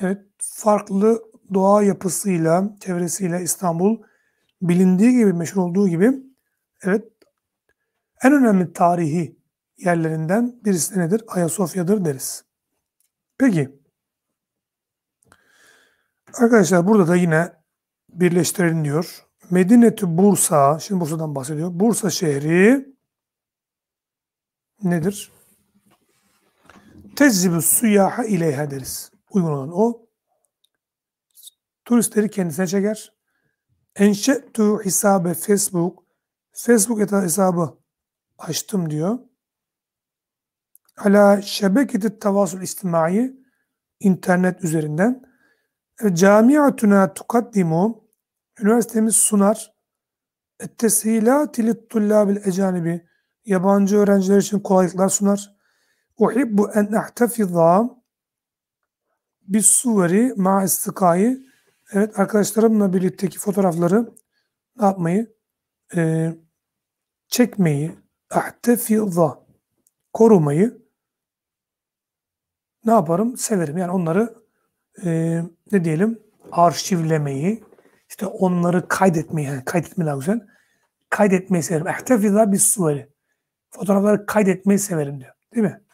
evet, farklı doğa yapısıyla, çevresiyle İstanbul bilindiği gibi, meşhur olduğu gibi evet en önemli tarihi yerlerinden birisi nedir? Ayasofya'dır deriz. Peki. Arkadaşlar burada da yine birleştirelim diyor. Medine-i Bursa, şimdi Bursa'dan bahsediyor. Bursa şehri nedir? Müttezzibu suyaha ileyha deriz. Uygun olan o. Turistleri kendisine çeker. Enşe'tu hisabe Facebook. Facebook hesabı açtım diyor. Ala şebeketi tavasul istimai internet üzerinden. Camiatuna tukaddimu üniversitemiz sunar. Ettesihilati littullabil ecanibi yabancı öğrenciler için kolaylıklar sunar Uhibbu en ahtafiza bis suveri ma istikayı. Evet arkadaşlarımla birlikteki fotoğrafları ne yapmayı? Ee, çekmeyi, ahtafiza korumayı ne yaparım? Severim. Yani onları e, ne diyelim? Arşivlemeyi, işte onları kaydetmeyi, yani kaydetme daha güzel. Kaydetmeyi severim. Ehtefiza bir suveri. Fotoğrafları kaydetmeyi severim diyor. Değil mi?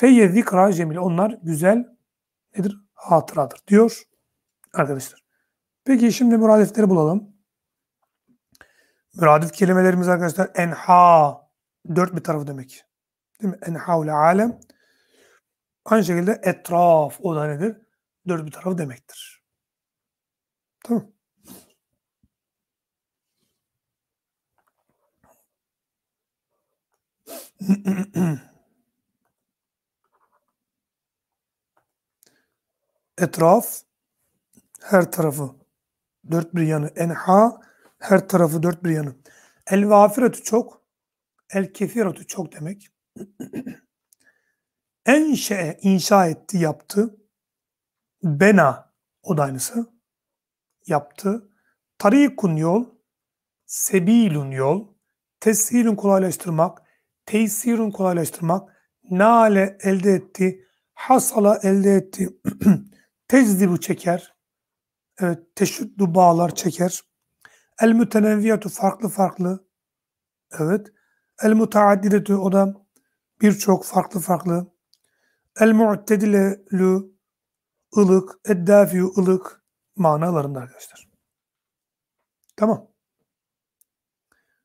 Feyye zikra cemil. Onlar güzel nedir? Hatıradır diyor arkadaşlar. Peki şimdi müradifleri bulalım. Müradif kelimelerimiz arkadaşlar enha dört bir tarafı demek. Değil mi? Enhaule alem. Aynı şekilde etraf o da nedir? Dört bir tarafı demektir. Tamam. etraf, her tarafı dört bir yanı. Enha, her tarafı dört bir yanı. El vafiretü çok, el kefiratü çok demek. Enşe, inşa etti, yaptı. Bena, o da aynısı. Yaptı. Tarikun yol, sebilun yol, teshilun kolaylaştırmak, tesirun kolaylaştırmak, nale elde etti, hasala elde etti, teczibu çeker. Evet, teşüddü bağlar çeker. El mütenevviyatü farklı farklı. Evet. El mutaaddidetü o da birçok farklı farklı. El mu'tedilelü ılık, eddafiyu ılık manalarında arkadaşlar. Tamam.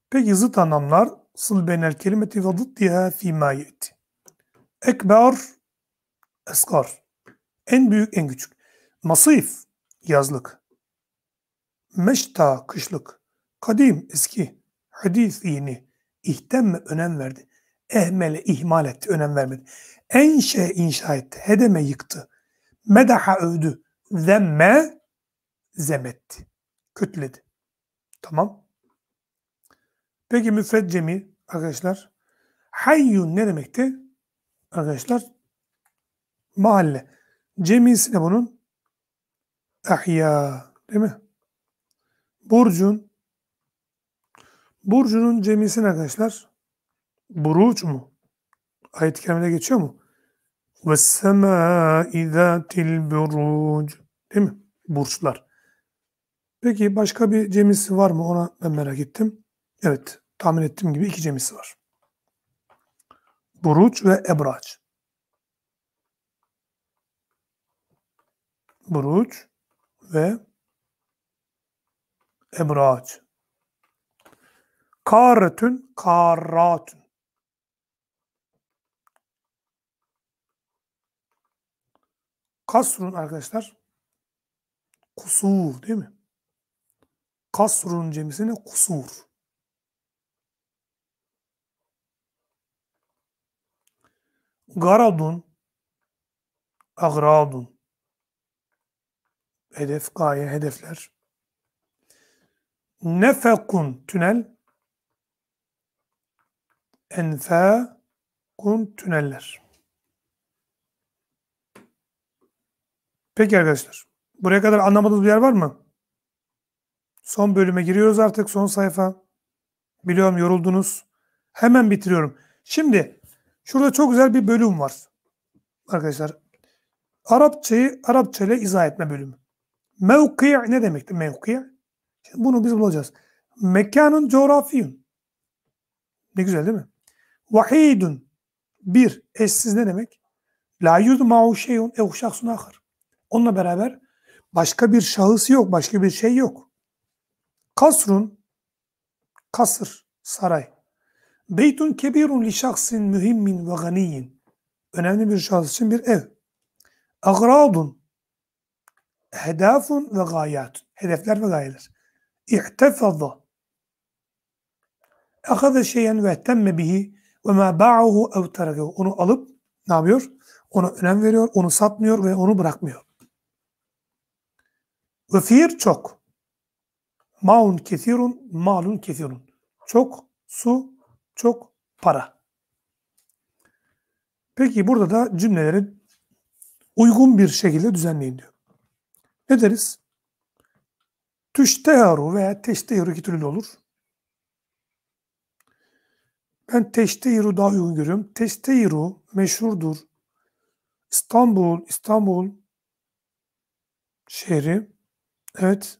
Peki zıt anlamlar sıl benel kelimeti ve zıddiha fîmâ yetti. Ekber, eskar. En büyük, en küçük. Masif yazlık. Meşta kışlık. Kadim eski. Hadis yeni. İhtemme önem verdi. Ehmele ihmal etti. Önem vermedi. Enşe inşa etti. Hedeme yıktı. Medaha övdü. Zemme zemetti. Kötüledi. Tamam. Peki müfred cemi arkadaşlar. Hayyun ne demekti? Arkadaşlar mahalle. Cemisi de bunun ahya değil mi? Burcun Burcunun cemisi ne arkadaşlar? Buruç mu? Ayet-i kerimede geçiyor mu? Ve وَالسَّمَاءِ ذَاتِ الْبُرُوجِ Değil mi? Burçlar. Peki başka bir cemisi var mı? Ona ben merak ettim. Evet. Tahmin ettiğim gibi iki cemisi var. Buruç ve Ebraç. Buruç ve ebraç. Karetün, karatün. Kasrun arkadaşlar. Kusur değil mi? Kasrun cemisine kusur. Garadun, agradun hedef, gaye, hedefler. Nefekun tünel. Enfekun tüneller. Peki arkadaşlar. Buraya kadar anlamadığınız bir yer var mı? Son bölüme giriyoruz artık. Son sayfa. Biliyorum yoruldunuz. Hemen bitiriyorum. Şimdi şurada çok güzel bir bölüm var. Arkadaşlar Arapçayı Arapça ile izah etme bölümü. Mevki ne demekti mevki? Şimdi bunu biz bulacağız. Mekanın coğrafiyun. Ne güzel değil mi? Vahidun. Bir. Eşsiz ne demek? La yudma'u şeyun ev şahsun ahar. Onunla beraber başka bir şahıs yok. Başka bir şey yok. Kasrun. Kasır. Saray. Beytun kebirun li şahsin mühimmin ve ganiyin. Önemli bir şahıs için bir ev. Agradun hedafun ve gayat. Hedefler ve gayeler. İ'tefaza. Akaza şeyen ve temme bihi ve ma ba'uhu ev terakehu. Onu alıp ne yapıyor? Ona önem veriyor, onu satmıyor ve onu bırakmıyor. Ve fiir çok. Maun kesirun, malun kesirun. Çok su, çok para. Peki burada da cümleleri uygun bir şekilde düzenleyin diyor. Ne deriz? Tüşteharu veya teştehiru iki türlü olur. Ben teştehiru daha uygun görüyorum. Teştehiru meşhurdur. İstanbul, İstanbul şehri. Evet.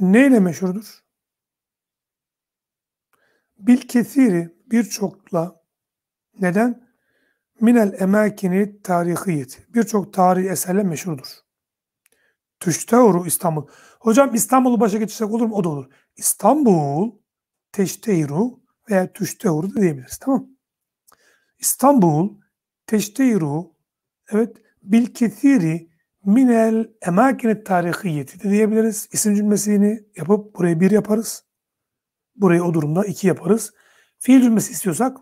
Neyle meşhurdur? Bil kesiri birçokla neden? Minel emakini tarihiyeti. Birçok tarihi eserle meşhurdur. Tüştehuru İstanbul. Hocam İstanbul'u başa geçirsek olur mu? O da olur. İstanbul teştehru veya tüştehru da diyebiliriz. Tamam İstanbul teştehru evet bil kethiri minel emakine tarihiyeti de diyebiliriz. İsim cümlesini yapıp buraya bir yaparız. Burayı o durumda iki yaparız. Fiil cümlesi istiyorsak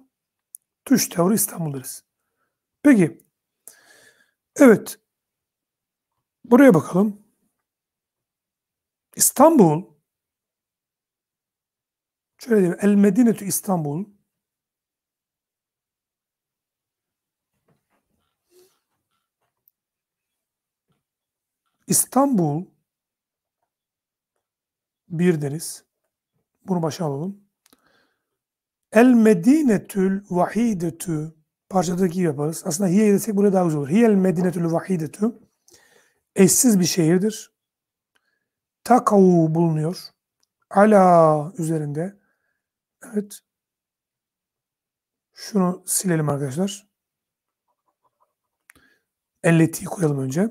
tüştehru İstanbul deriz. Peki. Evet. Buraya bakalım. İstanbul şöyle diyor. El Medinetü İstanbul İstanbul bir deniz. Bunu başa alalım. El Medinetül Vahidetü parçadaki gibi yaparız. Aslında hiye desek buraya daha güzel olur. Hiyel Medinetül Vahidetü eşsiz bir şehirdir takav bulunuyor. Ala üzerinde. Evet. Şunu silelim arkadaşlar. Elleti koyalım önce.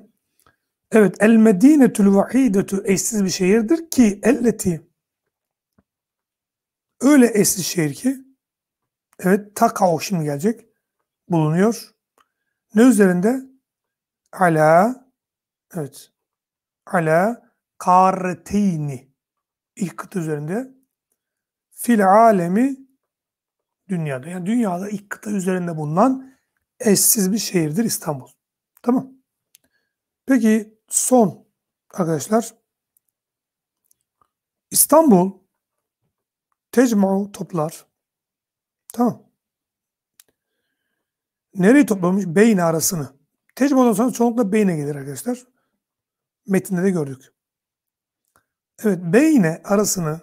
Evet. El Medinetül Vahidetü eşsiz bir şehirdir ki elleti öyle eşsiz şehir ki evet takav şimdi gelecek. Bulunuyor. Ne üzerinde? Ala evet. Ala Karteyni ilk kıta üzerinde fil alemi dünyada. Yani dünyada ilk kıta üzerinde bulunan eşsiz bir şehirdir İstanbul. Tamam. Peki son arkadaşlar İstanbul tecma'u toplar. Tamam. Nereyi toplamış? Beyin arasını. Tecma'dan sonra çoğunlukla beyne gelir arkadaşlar. Metinde de gördük. Evet beyne arasını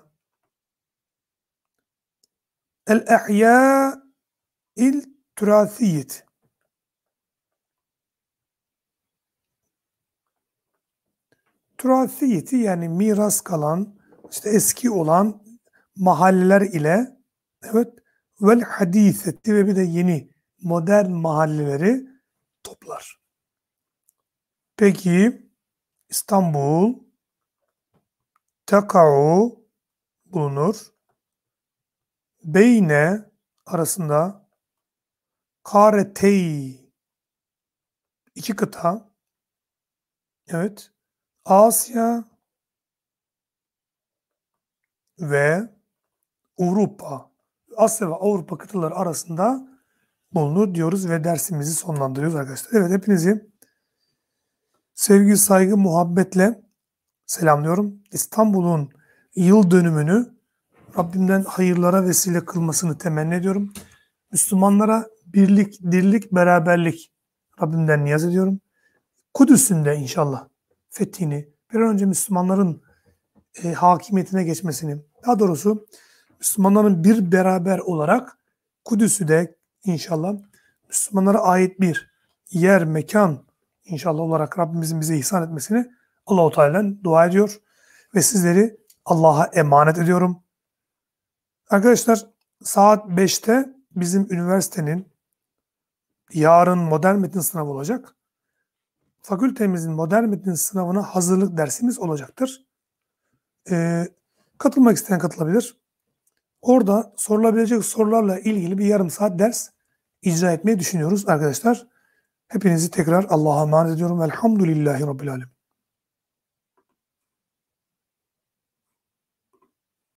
el ehya il türasiyet türasiyeti yani miras kalan işte eski olan mahalleler ile evet vel etti ve bir de yeni modern mahalleleri toplar. Peki İstanbul teka'u bulunur. Beyne arasında karetey iki kıta evet Asya ve Avrupa Asya ve Avrupa kıtaları arasında bulunur diyoruz ve dersimizi sonlandırıyoruz arkadaşlar. Evet hepinizi sevgi, saygı, muhabbetle selamlıyorum. İstanbul'un yıl dönümünü Rabbimden hayırlara vesile kılmasını temenni ediyorum. Müslümanlara birlik, dirlik, beraberlik Rabbimden niyaz ediyorum. Kudüs'ün de inşallah fethini, bir an önce Müslümanların e, hakimiyetine geçmesini, daha doğrusu Müslümanların bir beraber olarak Kudüs'ü de inşallah Müslümanlara ait bir yer, mekan inşallah olarak Rabbimizin bize ihsan etmesini Allah-u Teala'dan dua ediyor ve sizleri Allah'a emanet ediyorum. Arkadaşlar saat 5'te bizim üniversitenin yarın modern metin sınavı olacak. Fakültemizin modern metin sınavına hazırlık dersimiz olacaktır. Ee, katılmak isteyen katılabilir. Orada sorulabilecek sorularla ilgili bir yarım saat ders icra etmeyi düşünüyoruz arkadaşlar. Hepinizi tekrar Allah'a emanet ediyorum. Elhamdülillahi Rabbil Alemin.